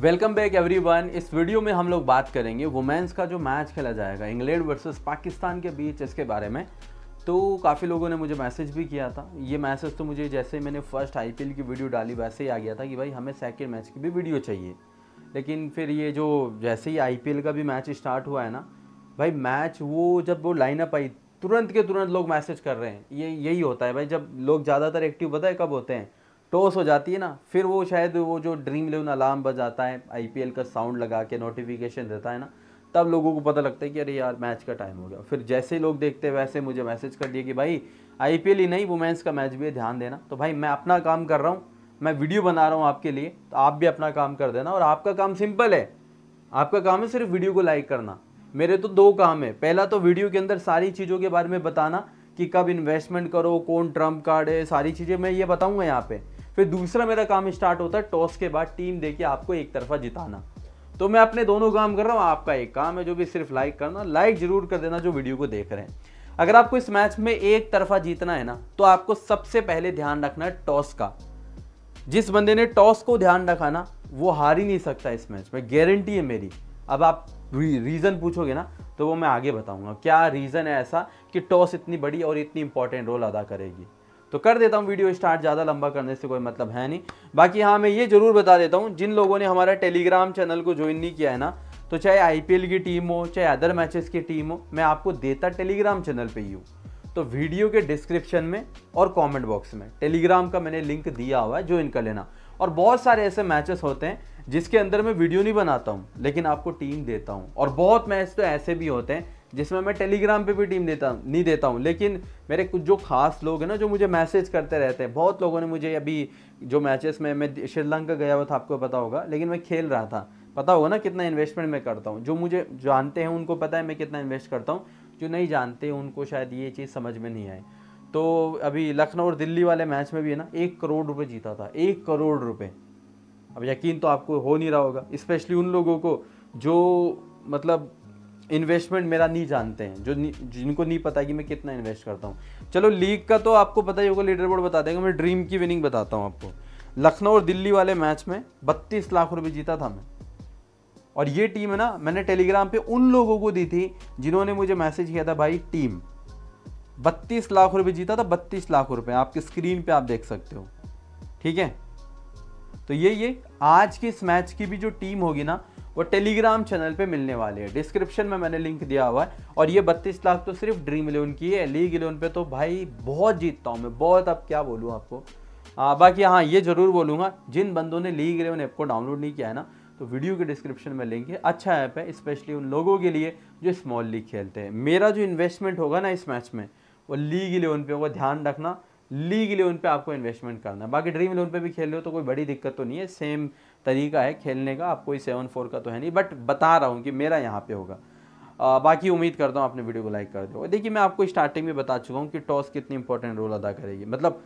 welcome back everyone इस video में हम लोग बात करेंगे वुमेंस का जो मैच खेला जाएगा इंग्लैंड वर्सेस पाकिस्तान के बीच इसके बारे में तो काफ़ी लोगों ने मुझे मैसेज भी किया था ये मैसेज तो मुझे जैसे ही मैंने फर्स्ट आई की वीडियो डाली वैसे ही आ गया था कि भाई हमें सेकेंड मैच की भी वीडियो चाहिए लेकिन फिर ये जो जैसे ही आई का भी मैच स्टार्ट हुआ है ना भाई मैच वो जब वो लाइनअप आई तुरंत के तुरंत लोग मैसेज कर रहे हैं ये यही होता है भाई जब लोग ज़्यादातर एक्टिव बताए कब होते हैं टॉस हो जाती है ना फिर वो शायद वो जो ड्रीम इलेवन अलार्म बजाता है आईपीएल का साउंड लगा के नोटिफिकेशन देता है ना तब लोगों को पता लगता है कि अरे यार मैच का टाइम हो गया फिर जैसे लोग देखते हैं वैसे मुझे मैसेज कर दिया कि भाई आईपीएल ही नहीं वुमेंस का मैच भी है ध्यान देना तो भाई मैं अपना काम कर रहा हूँ मैं वीडियो बना रहा हूँ आपके लिए तो आप भी अपना काम कर देना और आपका काम सिंपल है आपका काम है सिर्फ वीडियो को लाइक करना मेरे तो दो काम है पहला तो वीडियो के अंदर सारी चीज़ों के बारे में बताना कि कब इन्वेस्टमेंट करो कौन ट्रम्प कार्ड है सारी चीज़ें मैं ये बताऊँगा यहाँ पर फिर दूसरा मेरा काम स्टार्ट होता है टॉस के बाद टीम दे के आपको एक तरफा जिताना तो मैं अपने दोनों काम कर रहा हूँ आपका एक काम है जो भी सिर्फ लाइक करना लाइक जरूर कर देना जो वीडियो को देख रहे हैं अगर आपको इस मैच में एक तरफा जीतना है ना तो आपको सबसे पहले ध्यान रखना है टॉस का जिस बंदे ने टॉस को ध्यान रखा ना वो हार ही नहीं सकता इस मैच में गारंटी है मेरी अब आप रीज़न पूछोगे ना तो वो मैं आगे बताऊंगा क्या रीज़न है ऐसा कि टॉस इतनी बड़ी और इतनी इंपॉर्टेंट रोल अदा करेगी तो कर देता हूँ वीडियो स्टार्ट ज़्यादा लंबा करने से कोई मतलब है नहीं बाकी हाँ मैं ये ज़रूर बता देता हूँ जिन लोगों ने हमारा टेलीग्राम चैनल को ज्वाइन नहीं किया है ना तो चाहे आई की टीम हो चाहे अदर मैचेस की टीम हो मैं आपको देता टेलीग्राम चैनल पर ही हूँ तो वीडियो के डिस्क्रिप्शन में और कमेंट बॉक्स में टेलीग्राम का मैंने लिंक दिया हुआ है ज्वाइन कर लेना और बहुत सारे ऐसे मैचेस होते हैं जिसके अंदर मैं वीडियो नहीं बनाता हूँ लेकिन आपको टीम देता हूँ और बहुत मैच तो ऐसे भी होते हैं जिसमें मैं टेलीग्राम पे भी टीम देता नहीं देता हूँ लेकिन मेरे कुछ जो खास लोग हैं ना जो मुझे मैसेज करते रहते हैं बहुत लोगों ने मुझे अभी जो मैचेस में मैं श्रीलंका गया हुआ था आपको पता होगा लेकिन मैं खेल रहा था पता होगा ना कितना इन्वेस्टमेंट मैं करता हूँ जो मुझे जानते हैं उनको पता है मैं कितना इन्वेस्ट करता हूँ जो नहीं जानते उनको शायद ये चीज़ समझ में नहीं आई तो अभी लखनऊ और दिल्ली वाले मैच में भी है ना एक करोड़ रुपये जीता था एक करोड़ रुपये अब यकीन तो आपको हो नहीं रहा होगा स्पेशली उन लोगों को जो मतलब इन्वेस्टमेंट मेरा नहीं जानते हैं जो जिनको नहीं पता कि मैं कितना इन्वेस्ट करता हूँ चलो लीग का तो आपको पता ही होगा लीडर बोर्ड बता देंगे मैं ड्रीम की विनिंग बताता हूँ आपको लखनऊ और दिल्ली वाले मैच में बत्तीस लाख रुपये जीता था मैं और ये टीम है ना मैंने टेलीग्राम पे उन लोगों को दी थी जिन्होंने मुझे मैसेज किया था भाई टीम बत्तीस लाख रुपये जीता था बत्तीस लाख रुपये आपके स्क्रीन पे आप देख सकते हो ठीक है तो ये ये आज के इस मैच की भी जो टीम होगी ना वो टेलीग्राम चैनल पे मिलने वाले हैं डिस्क्रिप्शन में मैंने लिंक दिया हुआ है और ये बत्तीस लाख तो सिर्फ ड्रीम इलेवन की है लीग इलेवन पे तो भाई बहुत जीतता हूँ मैं बहुत अब क्या बोलूँ आपको आ, हाँ, बाकी हाँ ये ज़रूर बोलूँगा जिन बंदों ने लीग इलेवन ऐप को डाउनलोड नहीं किया है ना तो वीडियो के डिस्क्रिप्शन में लिंक है अच्छा ऐप है स्पेशली उन लोगों के लिए जो स्मॉल लीग खेलते हैं मेरा जो इन्वेस्टमेंट होगा ना इस मैच में वो लीग इलेवन पर होगा ध्यान रखना लीग इलेवन पर आपको इन्वेस्टमेंट करना है बाकी ड्रीम इलेवन पर भी खेल रहे हो तो कोई बड़ी दिक्कत तो नहीं है सेम तरीका है खेलने का आप कोई सेवन फोर का तो है नहीं बट बता रहा हूँ कि मेरा यहाँ पे होगा आ, बाकी उम्मीद करता हूँ आपने वीडियो को लाइक कर दो देखिए मैं आपको स्टार्टिंग में बता चुका हूँ कि टॉस कितनी इंपॉर्टेंट रोल अदा करेगी मतलब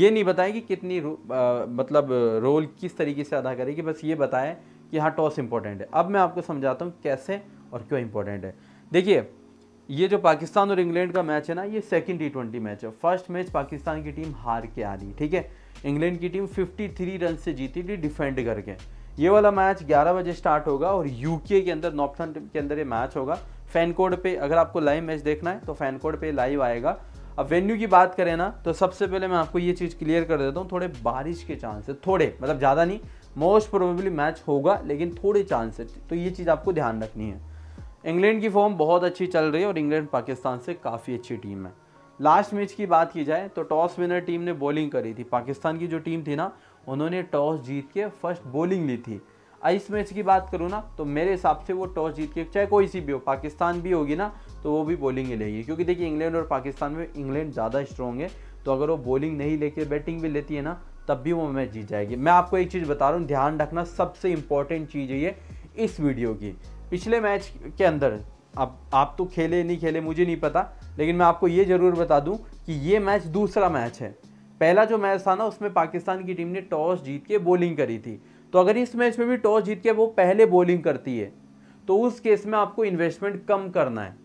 ये नहीं बताएं कि कितनी रो, आ, मतलब रोल किस तरीके से अदा करेगी बस ये बताएं कि हाँ टॉस इंपॉर्टेंट है अब मैं आपको समझाता हूँ कैसे और क्यों इंपॉर्टेंट है देखिए ये जो पाकिस्तान और इंग्लैंड का मैच है ना ये सेकेंड टी ट्वेंटी मैच है फर्स्ट मैच पाकिस्तान की टीम हार के आ रही है ठीक है इंग्लैंड की टीम 53 रन से जीती थी डिफेंड करके ये वाला मैच 11 बजे स्टार्ट होगा और यूके के अंदर नॉर्थन के अंदर ये मैच होगा फैन कोड पे अगर आपको लाइव मैच देखना है तो फैन कोड पे लाइव आएगा अब वेन्यू की बात करें ना तो सबसे पहले मैं आपको ये चीज़ क्लियर कर देता हूँ थोड़े बारिश के चांस है थोड़े मतलब ज़्यादा नहीं मोस्ट प्रोबेबली मैच होगा लेकिन थोड़े चांस है तो ये चीज़ आपको ध्यान रखनी है इंग्लैंड की फॉर्म बहुत अच्छी चल रही है और इंग्लैंड पाकिस्तान से काफ़ी अच्छी टीम है लास्ट मैच की बात की जाए तो टॉस विनर टीम ने बॉलिंग करी थी पाकिस्तान की जो टीम थी ना उन्होंने टॉस जीत के फर्स्ट बॉलिंग ली थी इस मैच की बात करूँ ना तो मेरे हिसाब से वो टॉस जीत के चाहे कोई सी भी हो पाकिस्तान भी होगी ना तो वो भी बॉलिंग ही लेगी क्योंकि देखिए इंग्लैंड और पाकिस्तान में इंग्लैंड ज़्यादा स्ट्रॉन्ग है तो अगर वो बॉलिंग नहीं लेके बैटिंग भी लेती है ना तब भी वो मैच जीत जाएगी मैं आपको एक चीज़ बता रहा हूँ ध्यान रखना सबसे इंपॉर्टेंट चीज़ है ये इस वीडियो की पिछले मैच के अंदर अब आप तो खेले नहीं खेले मुझे नहीं पता लेकिन मैं आपको ये ज़रूर बता दूं कि ये मैच दूसरा मैच है पहला जो मैच था ना उसमें पाकिस्तान की टीम ने टॉस जीत के बॉलिंग करी थी तो अगर इस मैच में भी टॉस जीत के वो पहले बॉलिंग करती है तो उस केस में आपको इन्वेस्टमेंट कम करना है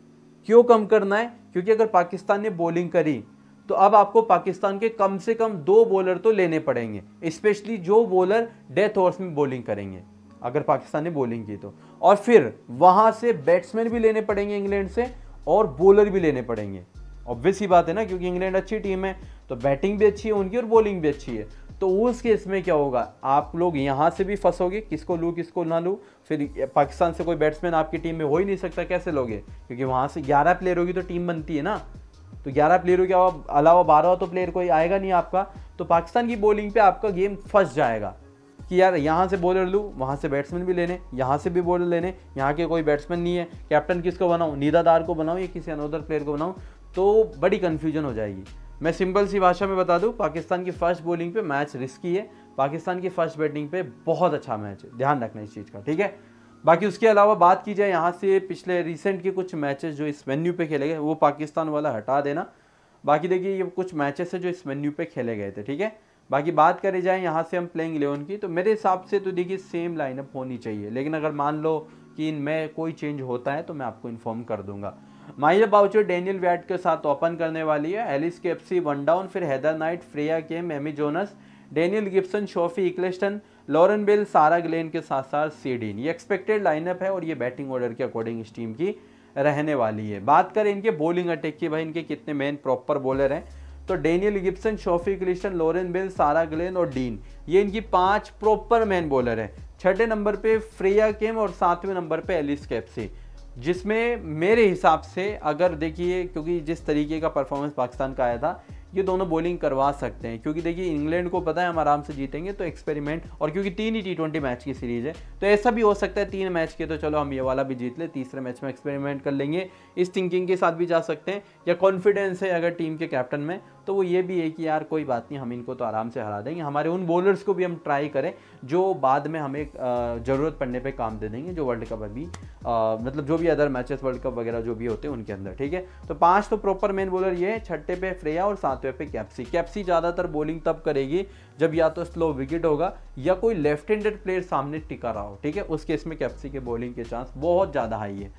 क्यों कम करना है क्योंकि अगर पाकिस्तान ने बॉलिंग करी तो अब आपको पाकिस्तान के कम से कम दो बॉलर तो लेने पड़ेंगे स्पेशली जो बॉलर डेथ ओवर्स में बॉलिंग करेंगे अगर पाकिस्तान ने बॉलिंग की तो और फिर वहाँ से बैट्समैन भी लेने पड़ेंगे इंग्लैंड से और बॉलर भी लेने पड़ेंगे ऑब्वियस ही बात है ना क्योंकि इंग्लैंड अच्छी टीम है तो बैटिंग भी अच्छी है उनकी और बॉलिंग भी अच्छी है तो उस केस में क्या होगा आप लोग यहाँ से भी फंसोगे किसको लूँ किसको ना लूँ फिर पाकिस्तान से कोई बैट्समैन आपकी टीम में हो ही नहीं सकता कैसे लोगे क्योंकि वहाँ से ग्यारह प्लेयर होगी तो टीम बनती है ना तो ग्यारह प्लेयरों के अलावा बारह तो प्लेयर कोई आएगा नहीं आपका तो पाकिस्तान की बॉलिंग पर आपका गेम फंस जाएगा कि यार यहाँ से बॉलर लूँ वहाँ से बैट्समैन भी लेने यहाँ से भी बॉलर लेने यहाँ के कोई बैट्समैन नहीं है कैप्टन किसको बनाऊँ नीदादार को बनाऊँ या किसी अनोदर प्लेयर को बनाऊँ तो बड़ी कन्फ्यूजन हो जाएगी मैं सिंपल सी भाषा में बता दूँ पाकिस्तान की फर्स्ट बॉलिंग पे मैच रिस्की है पाकिस्तान की फर्स्ट बैटिंग पे बहुत अच्छा मैच है ध्यान रखना इस चीज़ का ठीक है बाकी उसके अलावा बात की जाए यहाँ से पिछले रिसेंट के कुछ मैचेस जो इस वेन्यू पे खेले गए वो पाकिस्तान वाला हटा देना बाकी देखिए ये कुछ मैचेस है जो इस वेन्यू पे खेले गए थे ठीक है बाकी बात करें जाए यहाँ से हम प्लेइंग इलेवन की तो मेरे हिसाब से तो देखिए सेम लाइनअप होनी चाहिए लेकिन अगर मान लो कि इनमें कोई चेंज होता है तो मैं आपको इन्फॉर्म कर दूंगा माहिर बाउचर डेनियल वैट के साथ ओपन करने वाली है एलिस सी वन डाउन फिर Heather Knight Freya Kemp Amy Jones Danielle Gibson Sophie Ecclestone Lauren Bell Sarah Glenn के साथ साथ सीडीन ये एक्सपेक्टेड लाइनअप है और ये बैटिंग ऑर्डर के अकॉर्डिंग इस टीम की रहने वाली है बात करें इनके बॉलिंग अटैक की भाई इनके कितने मेन प्रॉपर बॉलर हैं तो Danielle Gibson Sophie Kristen Lauren Bell Sarah Glenn और डीन ये इनकी पांच प्रॉपर मैन बॉलर हैं छठे नंबर पे फ्रेया केम और सातवें नंबर पे एलिस कैप्सी जिसमें मेरे हिसाब से अगर देखिए क्योंकि जिस तरीके का परफॉर्मेंस पाकिस्तान का आया था ये दोनों बॉलिंग करवा सकते हैं क्योंकि देखिए इंग्लैंड को पता है हम आराम से जीतेंगे तो एक्सपेरिमेंट और क्योंकि तीन ही टी ट्वेंटी मैच की सीरीज़ है तो ऐसा भी हो सकता है तीन मैच के तो चलो हम ये वाला भी जीत ले तीसरे मैच में एक्सपेरिमेंट कर लेंगे इस थिंकिंग के साथ भी जा सकते हैं या कॉन्फिडेंस है अगर टीम के कैप्टन में तो वो ये भी है कि यार कोई बात नहीं हम इनको तो आराम से हरा देंगे हमारे उन बॉलर्स को भी हम ट्राई करें जो बाद में हमें ज़रूरत पड़ने पर काम दे देंगे जो वर्ल्ड कप अभी मतलब जो भी अदर मैचेस वर्ल्ड कप वगैरह जो भी होते हैं उनके अंदर ठीक है तो पाँच तो प्रॉपर मेन बॉलर ये छठे पे फ्रेया और सातवें पे कैप्सी कैप्सी ज़्यादातर बॉलिंग तब करेगी जब या तो स्लो विकेट होगा या कोई लेफ्ट हैंडेड प्लेयर सामने टिका रहा हो ठीक है उस केस में कैप्सी के बॉलिंग के चांस बहुत ज़्यादा हाई है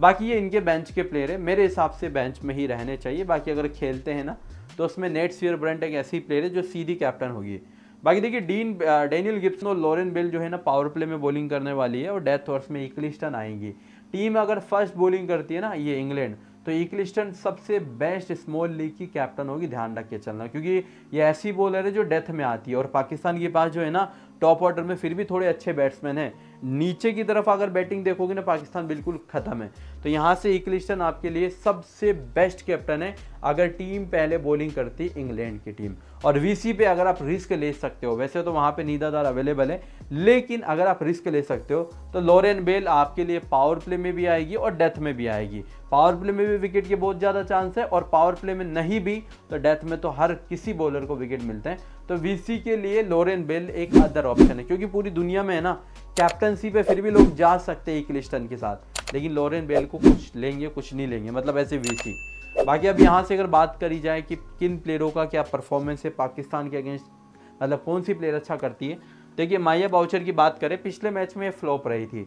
बाकी ये इनके बेंच के प्लेयर है मेरे हिसाब से बेंच में ही रहने चाहिए बाकी अगर खेलते हैं ना तो उसमें नेट स्वीयर ब्रंट एक ऐसी प्लेयर है जो सीधी कैप्टन होगी बाकी देखिए डीन डेनियल गिप्सन और लॉरेन बेल जो है ना पावर प्ले में बॉलिंग करने वाली है और डेथ ओवर्स में इक्लिस्टन आएंगी टीम अगर फर्स्ट बॉलिंग करती है ना ये इंग्लैंड तो इक्लिस्टन सबसे बेस्ट स्मॉल लीग की कैप्टन होगी ध्यान रख के चलना क्योंकि ये ऐसी बॉलर है जो डेथ में आती है और पाकिस्तान के पास जो है ना टॉप ऑर्डर में फिर भी थोड़े अच्छे बैट्समैन हैं नीचे की तरफ अगर बैटिंग देखोगे ना पाकिस्तान बिल्कुल ख़त्म है तो यहाँ से इक्लिस्टन आपके लिए सबसे बेस्ट कैप्टन है अगर टीम पहले बॉलिंग करती इंग्लैंड की टीम और वीसी पे अगर आप रिस्क ले सकते हो वैसे तो वहाँ पे नीदादार अवेलेबल है लेकिन अगर आप रिस्क ले सकते हो तो लॉरेन बेल आपके लिए पावर प्ले में भी आएगी और डेथ में भी आएगी पावर प्ले में भी विकेट के बहुत ज़्यादा चांस है और पावर प्ले में नहीं भी तो डेथ में तो हर किसी बॉलर को विकेट मिलते हैं तो वी के लिए लॉरेन बेल एक अदर ऑप्शन है क्योंकि पूरी दुनिया में है ना कैप्टनसी पर फिर भी लोग जा सकते हैं इक्लिस्टन के साथ लेकिन लॉरेन बेल को कुछ लेंगे कुछ नहीं लेंगे मतलब ऐसे वीसी बाकी अब यहाँ से अगर बात करी जाए कि किन प्लेयरों का क्या परफॉर्मेंस है पाकिस्तान के अगेंस्ट मतलब कौन सी प्लेयर अच्छा करती है देखिए माया बाउचर की बात करें पिछले मैच में फ्लॉप रही थी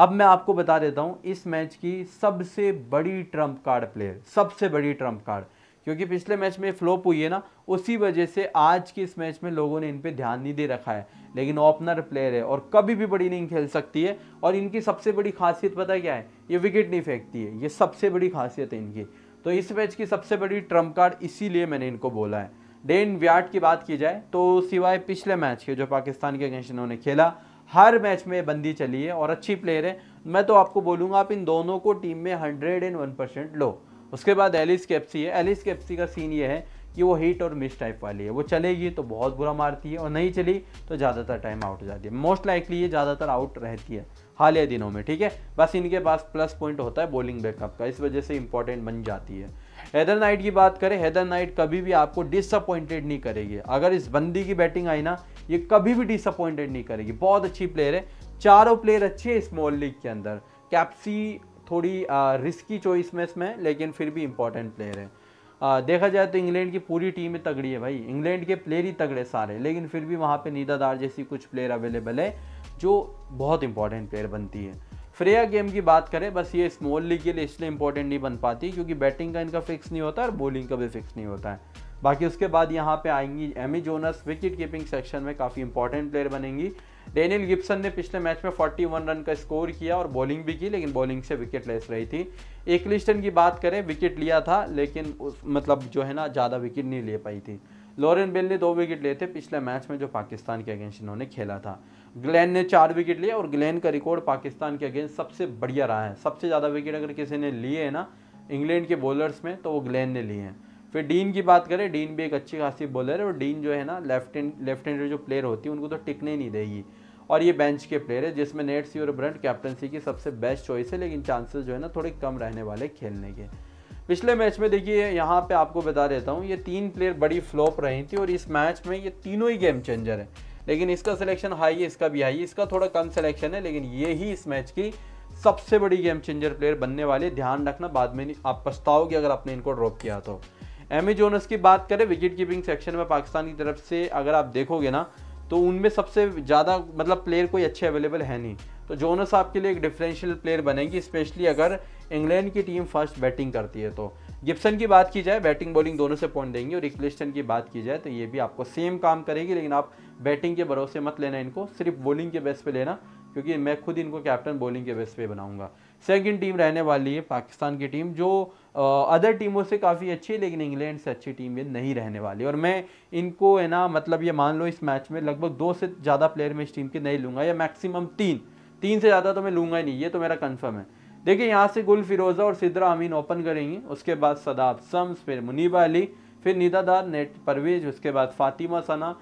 अब मैं आपको बता देता हूँ इस मैच की सबसे बड़ी ट्रम्प कार्ड प्लेयर सबसे बड़ी ट्रम्प कार्ड क्योंकि पिछले मैच में फ्लॉप हुई है ना उसी वजह से आज के इस मैच में लोगों ने इन पर ध्यान नहीं दे रखा है लेकिन ओपनर प्लेयर है और कभी भी बड़ी नहीं खेल सकती है और इनकी सबसे बड़ी खासियत पता क्या है ये विकेट नहीं फेंकती है ये सबसे बड़ी खासियत है इनकी तो इस मैच की सबसे बड़ी ट्रम्प कार्ड इसीलिए मैंने इनको बोला है डेन व्याट की बात की जाए तो सिवाय पिछले मैच के जो पाकिस्तान के अगेंस्ट इन्होंने खेला हर मैच में बंदी चली है और अच्छी प्लेयर है मैं तो आपको बोलूँगा आप इन दोनों को टीम में हंड्रेड एंड वन परसेंट लो उसके बाद एलिस कैप्सी है एलिस कैप्सी का सीन ये है कि वो हीट और मिस टाइप वाली है वो चलेगी तो बहुत बुरा मारती है और नहीं चली तो ज़्यादातर टाइम आउट हो जाती है मोस्ट लाइकली ये ज़्यादातर आउट रहती है हालिया दिनों में ठीक है बस इनके पास प्लस पॉइंट होता है बॉलिंग बैकअप का इस वजह से इंपॉर्टेंट बन जाती है हैदर नाइट की बात करें हैदर नाइट कभी भी आपको डिसअपॉइंटेड नहीं करेगी अगर इस बंदी की बैटिंग आई ना ये कभी भी डिसअपॉइंटेड नहीं करेगी बहुत अच्छी प्लेयर है चारों प्लेयर अच्छे हैं स्मॉल लीग के अंदर कैप्सी थोड़ी रिस्की चॉइस में इसमें लेकिन फिर भी इंपॉर्टेंट प्लेयर है आ, देखा जाए तो इंग्लैंड की पूरी टीम तगड़ी है भाई इंग्लैंड के प्लेयर ही तगड़े सारे लेकिन फिर भी वहाँ पे नीदादार जैसी कुछ प्लेयर अवेलेबल है जो बहुत इंपॉर्टेंट प्लेयर बनती है फ्रेया गेम की बात करें बस ये स्मॉल लीग के लिए इसलिए इंपॉर्टेंट नहीं बन पाती क्योंकि बैटिंग का इनका फिक्स नहीं होता और बॉलिंग का भी फिक्स नहीं होता है बाकी उसके बाद यहाँ पे आएंगी Amy Jones wicket keeping section में काफ़ी इंपॉर्टेंट प्लेयर बनेंगी डेनियल गिप्सन ने पिछले मैच में 41 रन का स्कोर किया और बॉलिंग भी की लेकिन बॉलिंग से विकेट लेस रही थी एक लिस्टन की बात करें विकेट लिया था लेकिन उस मतलब जो है ना ज़्यादा विकेट नहीं ले पाई थी लॉरेन बेल ने दो विकेट लिए थे पिछले मैच में जो पाकिस्तान के अगेंस्ट इन्होंने खेला था ग्लैन ने चार विकेट लिए और ग्लैन का रिकॉर्ड पाकिस्तान के अगेंस्ट सबसे बढ़िया रहा है सबसे ज़्यादा विकेट अगर किसी ने लिए है ना इंग्लैंड के बॉलर्स में तो वो ग्लैन ने लिए हैं फिर डीन की बात करें डीन भी एक अच्छी खासी बॉलर है और डीन जो है ना लेफ्ट लेफ्ट हैंडर जो प्लेयर होती है उनको तो टिकने नहीं देगी और ये बेंच के प्लेयर है जिसमें नेट सी और ब्रंट कैप्टनसी की सबसे बेस्ट चॉइस है लेकिन चांसेस जो है ना थोड़े कम रहने वाले खेलने के पिछले मैच में देखिए यहाँ पे आपको बता देता हूँ ये तीन प्लेयर बड़ी फ्लॉप रही थी और इस मैच में ये तीनों ही गेम चेंजर है लेकिन इसका सिलेक्शन हाई है इसका भी हाई है इसका थोड़ा कम सिलेक्शन है लेकिन ये ही इस मैच की सबसे बड़ी गेम चेंजर प्लेयर बनने वाले ध्यान रखना बाद में आप पछताओगे अगर आपने इनको ड्रॉप किया तो एमेजोनस की बात करें विकेट कीपिंग सेक्शन में पाकिस्तान की तरफ से अगर आप देखोगे ना तो उनमें सबसे ज़्यादा मतलब प्लेयर कोई अच्छे अवेलेबल है नहीं तो जोनस आपके लिए एक डिफरेंशियल प्लेयर बनेंगी स्पेशली अगर इंग्लैंड की टीम फर्स्ट बैटिंग करती है तो गिप्सन की बात की जाए बैटिंग बॉलिंग दोनों से पॉइंट देंगी और इक्लिस्टन की बात की जाए तो ये भी आपको सेम काम करेगी लेकिन आप बैटिंग के भरोसे मत लेना इनको सिर्फ बॉलिंग के बेस पे लेना क्योंकि मैं खुद इनको कैप्टन बॉलिंग के बेस पे बनाऊंगा सेकंड टीम रहने वाली है पाकिस्तान की टीम जो अदर टीमों से काफ़ी अच्छी है लेकिन इंग्लैंड से अच्छी टीम ये नहीं रहने वाली और मैं इनको है ना मतलब ये मान लो इस मैच में लगभग दो से ज़्यादा प्लेयर मैं इस टीम के नहीं लूँगा या मैक्सिमम तीन तीन से ज़्यादा तो मैं लूँगा ही नहीं ये तो मेरा कन्फर्म है देखिए यहाँ से गुल फिरोज़ा और सिद्रा अमीन ओपन करेंगी उसके बाद सदाब सम्स फिर मुनीबा अली फिर निदादार नेट परवेज उसके बाद फातिमा सना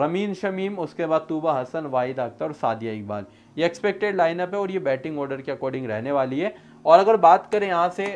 रमीन शमीम उसके बाद तूबा हसन वाहिद अख्तर और सादिया इकबाल ये एक्सपेक्टेड लाइनअप है और ये बैटिंग ऑर्डर के अकॉर्डिंग रहने वाली है और अगर बात करें यहाँ से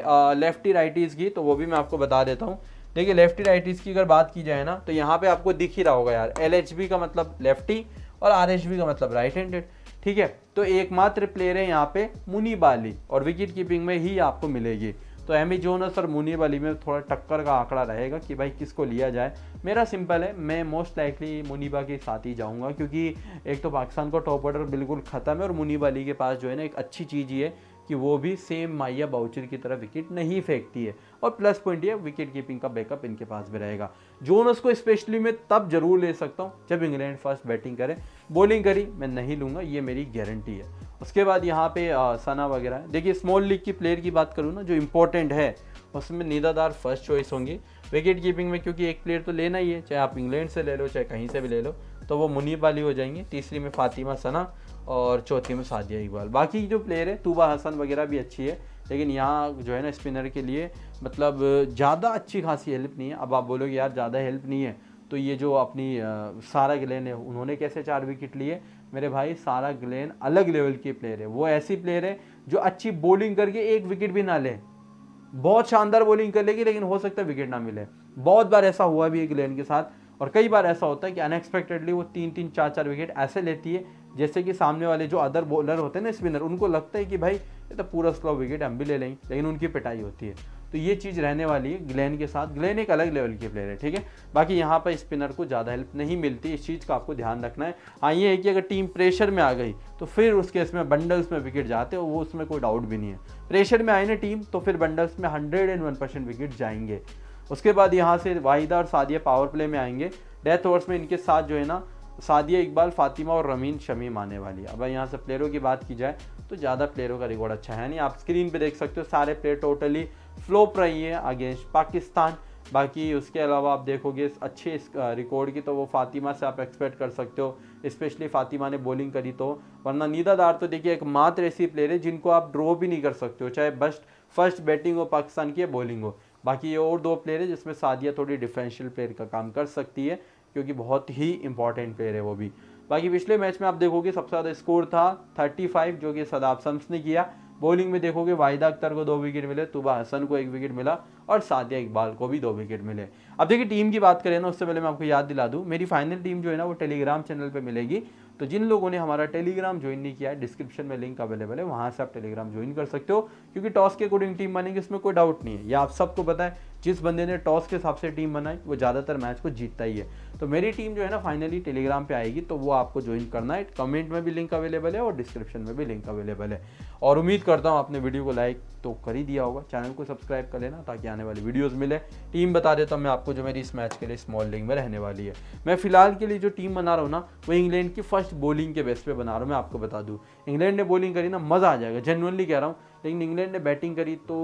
लेफ्टी राइटीज़ की तो वो भी मैं आपको बता देता हूँ देखिए लेफ्टी राइटीज़ की अगर बात की जाए ना तो यहाँ पे आपको दिख ही रहा होगा यार एल का मतलब लेफ्टी और आर का मतलब राइट हैंडेड ठीक है तो एकमात्र प्लेयर है यहाँ पे मुनी अली और विकेट कीपिंग में ही आपको मिलेगी तो एमी जोनस e और मुनीब अली में थोड़ा टक्कर का आंकड़ा रहेगा कि भाई किसको लिया जाए मेरा सिंपल है मैं मोस्ट लाइकली मुनीबा के साथ ही जाऊंगा क्योंकि एक तो पाकिस्तान का टॉप ऑर्डर बिल्कुल ख़त्म है और मुनीब अली के पास जो है ना एक अच्छी चीज़ ही है कि वो भी सेम माइया बाउचर की तरह विकेट नहीं फेंकती है और प्लस पॉइंट ये विकेट कीपिंग का बैकअप इनके पास भी रहेगा जोनस को स्पेशली मैं तब जरूर ले सकता हूँ जब इंग्लैंड फर्स्ट बैटिंग करें बॉलिंग करी मैं नहीं लूँगा ये मेरी गारंटी है उसके बाद यहाँ पे सना वगैरह है देखिए स्मॉल लीग की प्लेयर की बात करूँ ना जो इंपॉर्टेंट है उसमें निदादार फर्स्ट चॉइस होंगी विकेट कीपिंग में क्योंकि एक प्लेयर तो लेना ही है चाहे आप इंग्लैंड से ले लो चाहे कहीं से भी ले लो तो वो मुनीब वाली हो जाएंगी तीसरी में फ़ातिमा सना और चौथी में सादिया इकबाल बाकी जो प्लेयर है तूबा हसन वगैरह भी अच्छी है लेकिन यहाँ जो है ना स्पिनर के लिए मतलब ज़्यादा अच्छी खासी हेल्प नहीं है अब आप बोलोगे यार ज़्यादा हेल्प नहीं है तो ये जो अपनी सारा ग्लेन है उन्होंने कैसे चार विकेट लिए मेरे भाई सारा ग्लैन अलग लेवल की प्लेयर है वो ऐसी प्लेयर है जो अच्छी बॉलिंग करके एक विकेट भी ना ले बहुत शानदार बॉलिंग कर लेगी लेकिन हो सकता है विकेट ना मिले बहुत बार ऐसा हुआ भी है ग्लैन के साथ और कई बार ऐसा होता है कि अनएक्सपेक्टेडली वो तीन तीन चार चार विकेट ऐसे लेती है जैसे कि सामने वाले जो अदर बॉलर होते हैं ना स्पिनर उनको लगता है कि भाई ये तो पूरा स्लो विकेट हम भी ले लेंगे लेकिन उनकी पिटाई होती है तो ये चीज़ रहने वाली है ग्लैन के साथ ग्लैन एक अलग लेवल की प्लेयर है ठीक है बाकी यहाँ पर स्पिनर को ज़्यादा हेल्प नहीं मिलती इस चीज़ का आपको ध्यान रखना है हाँ ये है कि अगर टीम प्रेशर में आ गई तो फिर उसके इसमें बंडल्स में विकेट जाते हैं वो उसमें कोई डाउट भी नहीं है प्रेशर में आए ना टीम तो फिर बंडल्स में hundred and one percent wicket जाएंगे उसके बाद यहाँ से वाहिदा और सादिया पावर प्ले में आएंगे डेथ ओवर्स में इनके साथ जो है ना सादिया इकबाल फातिमा और रमीन शमीम आने वाली है अब यहाँ से प्लेयरों की बात की जाए तो ज़्यादा प्लेयरों का रिकॉर्ड अच्छा है नहीं आप स्क्रीन पर देख सकते हो सारे प्लेयर टोटली फ्लोप रही है अगेंस्ट पाकिस्तान बाकी उसके अलावा आप देखोगे अच्छे रिकॉर्ड की तो वो फातिमा से आप एक्सपेक्ट कर सकते हो स्पेशली फातिमा ने बॉलिंग करी तो वरना नीदादार तो देखिए एक मात्र ऐसी प्लेयर है जिनको आप ड्रॉ भी नहीं कर सकते हो चाहे बस्ट फर्स्ट बैटिंग हो पाकिस्तान की या बॉलिंग हो बाकी ये और दो प्लेयर है जिसमें सादिया थोड़ी डिफेंशियल प्लेयर का काम कर सकती है क्योंकि बहुत ही इंपॉर्टेंट प्लेयर है वो भी बाकी पिछले मैच में आप देखोगे सबसे ज़्यादा स्कोर था 35 जो कि सदाब सम्स ने किया बॉलिंग में देखोगे वाहिदा अख्तर को दो विकेट मिले तुबा हसन को एक विकेट मिला और सादिया इकबाल को भी दो विकेट मिले अब देखिए टीम की बात करें ना उससे पहले मैं आपको याद दिला दूँ मेरी फाइनल टीम जो है ना वो टेलीग्राम चैनल पर मिलेगी तो जिन लोगों ने हमारा टेलीग्राम ज्वाइन नहीं किया है डिस्क्रिप्शन में लिंक अवेलेबल है वहां से आप टेलीग्राम ज्वाइन कर सकते हो क्योंकि टॉस के अकॉर्डिंग टीम बनेगी इसमें कोई डाउट नहीं है या आप सबको बताएं जिस बंदे ने टॉस के हिसाब से टीम बनाई वो ज़्यादातर मैच को जीतता ही है तो मेरी टीम जो है ना फाइनली टेलीग्राम पे आएगी तो वो आपको ज्वाइन करना है कमेंट में भी लिंक अवेलेबल है और डिस्क्रिप्शन में भी लिंक अवेलेबल है और उम्मीद करता हूँ आपने वीडियो को लाइक तो कर ही दिया होगा चैनल को सब्सक्राइब कर लेना ताकि आने वाली वीडियोज़ मिले टीम बता देता हूँ मैं आपको जो मेरी इस मैच के लिए स्मॉल लिंग में रहने वाली है मैं फिलहाल के लिए जो टीम बना रहा हूँ ना वो इंग्लैंड की फर्स्ट बॉलिंग के बेस पर बना रहा हूँ मैं आपको बता दूँ इंग्लैंड ने बॉलिंग करी ना मज़ा आ जाएगा जेनवनली कह रहा हूँ लेकिन इंग्लैंड ने बैटिंग करी तो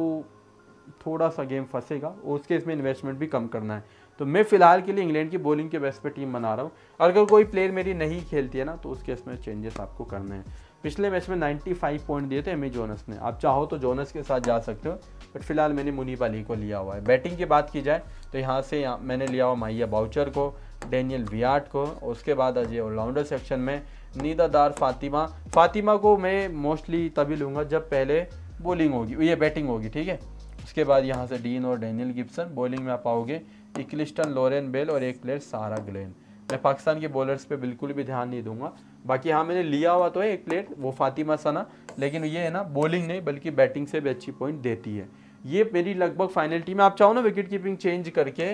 थोड़ा सा गेम फंसेगा उसके इसमें इन्वेस्टमेंट भी कम करना है तो मैं फिलहाल के लिए इंग्लैंड की बॉलिंग के बेस्ट पर टीम बना रहा हूँ और अगर कोई प्लेयर मेरी नहीं खेलती है ना तो उसके इसमें चेंजेस आपको करने हैं पिछले मैच में 95 पॉइंट दिए थे एम जोनस ने आप चाहो तो जोनस के साथ जा सकते हो बट फिलहाल मैंने मुनीब अली को लिया हुआ है बैटिंग की बात की जाए तो यहाँ से यहाँ मैंने लिया हुआ माहिया बाउचर को डेनियल वियाट को उसके बाद अजय ऑलराउंडर सेक्शन में नीदादार फातिमा फातिमा को मैं मोस्टली तभी लूँगा जब पहले बॉलिंग होगी ये बैटिंग होगी ठीक है उसके बाद यहाँ से डीन और डैनियल गिप्सन बॉलिंग में आप आओगे इक्लिस्टन लॉरेन बेल और एक प्लेयर सारा ग्लेन मैं पाकिस्तान के बॉलर्स पे बिल्कुल भी ध्यान नहीं दूंगा बाकी हाँ मैंने लिया हुआ तो है एक प्लेयर वो फातिमा सना लेकिन ये है ना बॉलिंग नहीं बल्कि बैटिंग से भी अच्छी पॉइंट देती है ये मेरी लगभग फाइनल टीम आप चाहो ना विकेट कीपिंग चेंज करके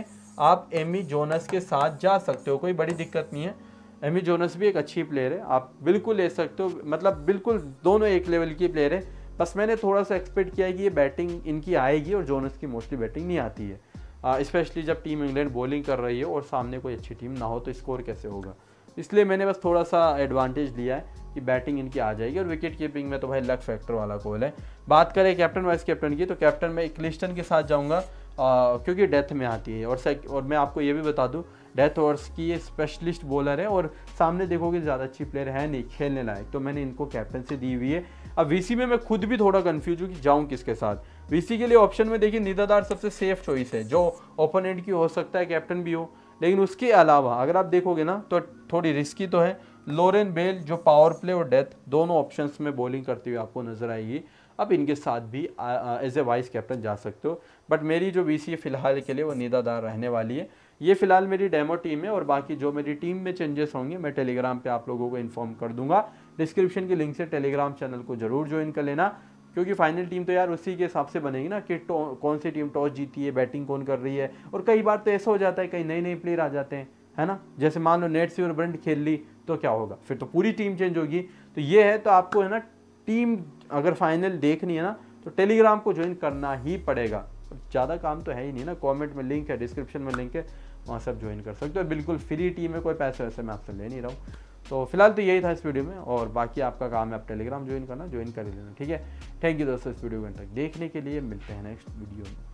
आप एमी जोनस के साथ जा सकते हो कोई बड़ी दिक्कत नहीं है एमी जोनस भी एक अच्छी प्लेयर है आप बिल्कुल ले सकते हो मतलब बिल्कुल दोनों एक लेवल की प्लेयर है बस मैंने थोड़ा सा एक्सपेक्ट किया है कि ये बैटिंग इनकी आएगी और जोनस की मोस्टली बैटिंग नहीं आती है स्पेशली जब टीम इंग्लैंड बॉलिंग कर रही है और सामने कोई अच्छी टीम ना हो तो स्कोर कैसे होगा इसलिए मैंने बस थोड़ा सा एडवांटेज लिया है कि बैटिंग इनकी आ जाएगी और विकेट कीपिंग में तो भाई लक फैक्टर वाला कॉल है बात करें कैप्टन वाइस कैप्टन की तो कैप्टन में क्लिस्टन के साथ जाऊँगा क्योंकि डेथ में आती है और और मैं आपको ये भी बता दूँ डेथ ओवर्स की ये स्पेशलिस्ट बॉलर है और सामने देखोगे ज़्यादा अच्छी प्लेयर है नहीं खेलने लायक तो मैंने इनको कैप्टनसी दी हुई है अब वीसी में मैं खुद भी थोड़ा कन्फ्यूज हूँ कि जाऊँ किसके साथ वीसी के लिए ऑप्शन में देखिए निदादार सबसे सेफ चॉइस है जो ओपोनेंट की हो सकता है कैप्टन भी हो लेकिन उसके अलावा अगर आप देखोगे ना तो थोड़ी रिस्की तो है लोरेन बेल जो पावर प्ले और डेथ दोनों ऑप्शन में बॉलिंग करते हुए आपको नजर आएगी अब इनके साथ भी एज ए वाइस कैप्टन जा सकते हो बट मेरी जो वी फ़िलहाल के लिए वो निदादार रहने वाली है ये फ़िलहाल मेरी डेमो टीम है और बाकी जो मेरी टीम में चेंजेस होंगे मैं टेलीग्राम पे आप लोगों को इन्फॉर्म कर दूंगा डिस्क्रिप्शन के लिंक से टेलीग्राम चैनल को जरूर ज्वाइन कर लेना क्योंकि फाइनल टीम तो यार उसी के हिसाब से बनेगी ना कि कौन सी टीम टॉस जीती है बैटिंग कौन कर रही है और कई बार तो ऐसा हो जाता है कई नए नए प्लेयर आ जाते हैं है ना जैसे मान लो नेट से और ब्रंट खेल ली तो क्या होगा फिर तो पूरी टीम चेंज होगी तो ये है तो आपको है ना टीम अगर फाइनल देखनी है ना तो टेलीग्राम को ज्वाइन करना ही पड़ेगा ज़्यादा काम तो है ही नहीं ना कमेंट में लिंक है डिस्क्रिप्शन में लिंक है वहाँ सब ज्वाइन कर सकते हो बिल्कुल फ्री टीम है कोई पैसे वैसे मैं आपसे ले नहीं रहा हूँ तो फिलहाल तो यही था इस वीडियो में और बाकी आपका काम है आप टेलीग्राम ज्वाइन करना ज्वाइन कर लेना ठीक है थैंक यू दोस्तों इस वीडियो को तक देखने के लिए मिलते हैं नेक्स्ट वीडियो में